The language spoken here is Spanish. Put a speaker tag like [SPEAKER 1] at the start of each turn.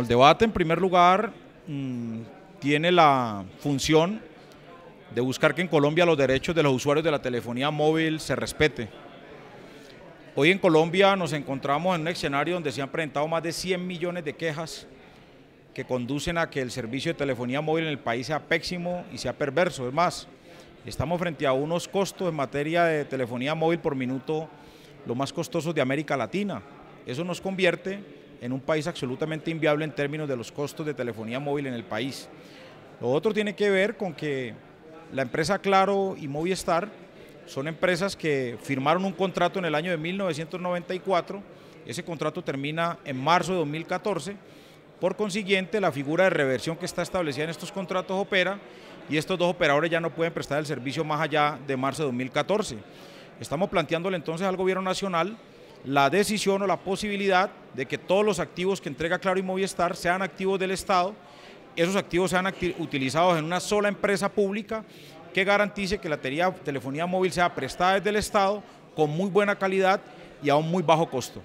[SPEAKER 1] el debate en primer lugar mm, tiene la función de buscar que en Colombia los derechos de los usuarios de la telefonía móvil se respete. Hoy en Colombia nos encontramos en un escenario donde se han presentado más de 100 millones de quejas que conducen a que el servicio de telefonía móvil en el país sea pésimo y sea perverso. Es más, estamos frente a unos costos en materia de telefonía móvil por minuto los más costosos de América Latina. Eso nos convierte en un país absolutamente inviable en términos de los costos de telefonía móvil en el país. Lo otro tiene que ver con que la empresa Claro y Movistar son empresas que firmaron un contrato en el año de 1994, ese contrato termina en marzo de 2014, por consiguiente la figura de reversión que está establecida en estos contratos opera y estos dos operadores ya no pueden prestar el servicio más allá de marzo de 2014. Estamos planteándole entonces al gobierno nacional la decisión o la posibilidad de que todos los activos que entrega Claro y Movistar sean activos del Estado, esos activos sean utilizados en una sola empresa pública que garantice que la telefonía móvil sea prestada desde el Estado con muy buena calidad y a un muy bajo costo.